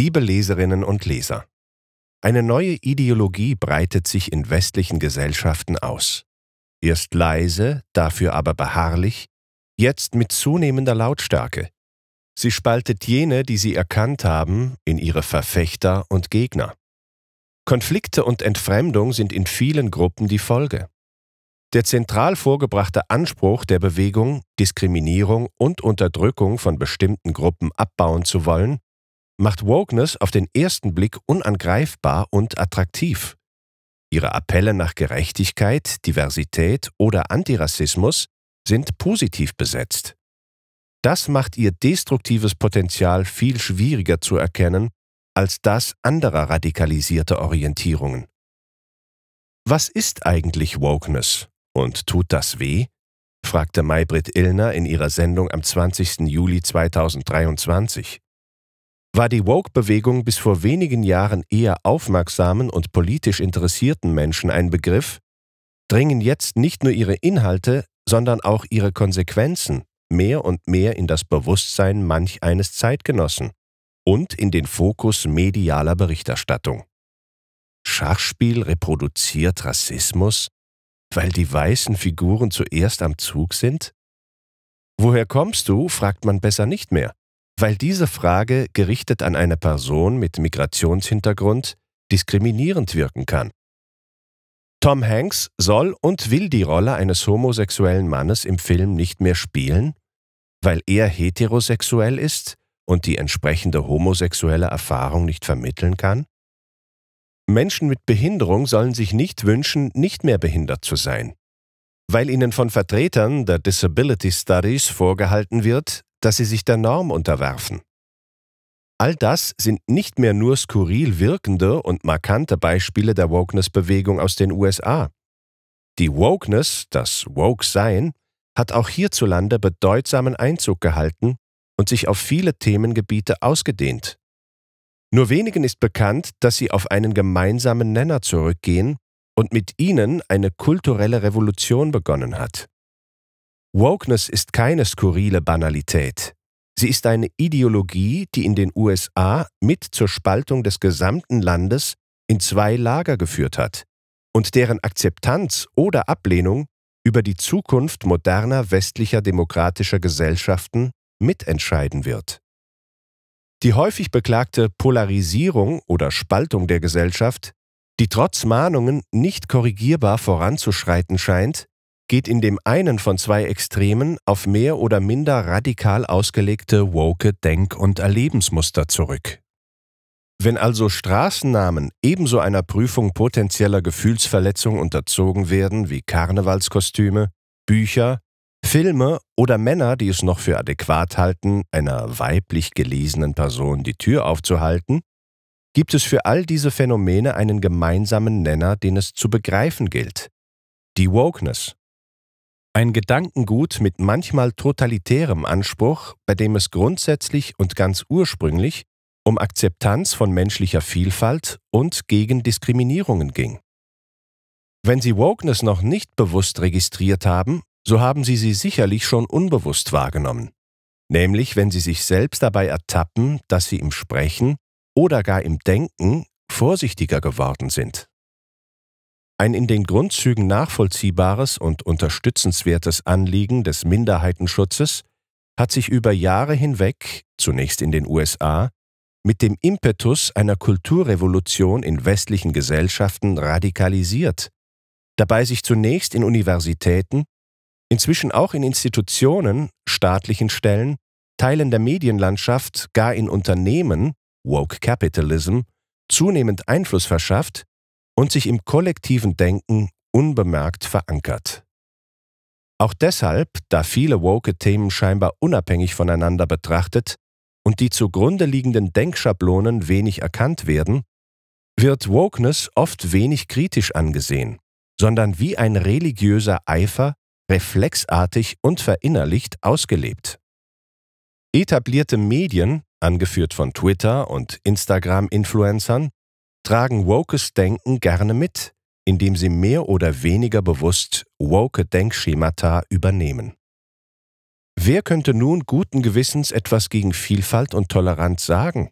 Liebe Leserinnen und Leser, eine neue Ideologie breitet sich in westlichen Gesellschaften aus. Erst leise, dafür aber beharrlich, jetzt mit zunehmender Lautstärke. Sie spaltet jene, die sie erkannt haben, in ihre Verfechter und Gegner. Konflikte und Entfremdung sind in vielen Gruppen die Folge. Der zentral vorgebrachte Anspruch der Bewegung, Diskriminierung und Unterdrückung von bestimmten Gruppen abbauen zu wollen, macht Wokeness auf den ersten Blick unangreifbar und attraktiv. Ihre Appelle nach Gerechtigkeit, Diversität oder Antirassismus sind positiv besetzt. Das macht ihr destruktives Potenzial viel schwieriger zu erkennen als das anderer radikalisierter Orientierungen. Was ist eigentlich Wokeness und tut das weh? fragte Maybrit Illner in ihrer Sendung am 20. Juli 2023 war die Woke-Bewegung bis vor wenigen Jahren eher aufmerksamen und politisch interessierten Menschen ein Begriff, dringen jetzt nicht nur ihre Inhalte, sondern auch ihre Konsequenzen mehr und mehr in das Bewusstsein manch eines Zeitgenossen und in den Fokus medialer Berichterstattung. Schachspiel reproduziert Rassismus, weil die weißen Figuren zuerst am Zug sind? Woher kommst du? fragt man besser nicht mehr, weil diese Frage gerichtet an eine Person mit Migrationshintergrund diskriminierend wirken kann. Tom Hanks soll und will die Rolle eines homosexuellen Mannes im Film nicht mehr spielen, weil er heterosexuell ist und die entsprechende homosexuelle Erfahrung nicht vermitteln kann? Menschen mit Behinderung sollen sich nicht wünschen, nicht mehr behindert zu sein. Weil ihnen von Vertretern der Disability Studies vorgehalten wird, dass sie sich der Norm unterwerfen. All das sind nicht mehr nur skurril wirkende und markante Beispiele der Wokeness-Bewegung aus den USA. Die Wokeness, das Woke-Sein, hat auch hierzulande bedeutsamen Einzug gehalten und sich auf viele Themengebiete ausgedehnt. Nur wenigen ist bekannt, dass sie auf einen gemeinsamen Nenner zurückgehen und mit ihnen eine kulturelle Revolution begonnen hat. Wokeness ist keine skurrile Banalität. Sie ist eine Ideologie, die in den USA mit zur Spaltung des gesamten Landes in zwei Lager geführt hat und deren Akzeptanz oder Ablehnung über die Zukunft moderner westlicher demokratischer Gesellschaften mitentscheiden wird. Die häufig beklagte Polarisierung oder Spaltung der Gesellschaft, die trotz Mahnungen nicht korrigierbar voranzuschreiten scheint, geht in dem einen von zwei Extremen auf mehr oder minder radikal ausgelegte woke Denk- und Erlebensmuster zurück. Wenn also Straßennamen ebenso einer Prüfung potenzieller Gefühlsverletzung unterzogen werden wie Karnevalskostüme, Bücher, Filme oder Männer, die es noch für adäquat halten, einer weiblich gelesenen Person die Tür aufzuhalten, gibt es für all diese Phänomene einen gemeinsamen Nenner, den es zu begreifen gilt. Die Wokeness. Ein Gedankengut mit manchmal totalitärem Anspruch, bei dem es grundsätzlich und ganz ursprünglich um Akzeptanz von menschlicher Vielfalt und gegen Diskriminierungen ging. Wenn Sie Wokeness noch nicht bewusst registriert haben, so haben Sie sie sicherlich schon unbewusst wahrgenommen. Nämlich, wenn Sie sich selbst dabei ertappen, dass Sie im Sprechen oder gar im Denken vorsichtiger geworden sind. Ein in den Grundzügen nachvollziehbares und unterstützenswertes Anliegen des Minderheitenschutzes hat sich über Jahre hinweg, zunächst in den USA, mit dem Impetus einer Kulturrevolution in westlichen Gesellschaften radikalisiert, dabei sich zunächst in Universitäten, inzwischen auch in Institutionen, staatlichen Stellen, Teilen der Medienlandschaft, gar in Unternehmen, Woke Capitalism, zunehmend Einfluss verschafft und sich im kollektiven Denken unbemerkt verankert. Auch deshalb, da viele Woke-Themen scheinbar unabhängig voneinander betrachtet und die zugrunde liegenden Denkschablonen wenig erkannt werden, wird Wokeness oft wenig kritisch angesehen, sondern wie ein religiöser Eifer reflexartig und verinnerlicht ausgelebt. Etablierte Medien, angeführt von Twitter und Instagram-Influencern, tragen wokes Denken gerne mit, indem sie mehr oder weniger bewusst woke Denkschemata übernehmen. Wer könnte nun guten Gewissens etwas gegen Vielfalt und Toleranz sagen?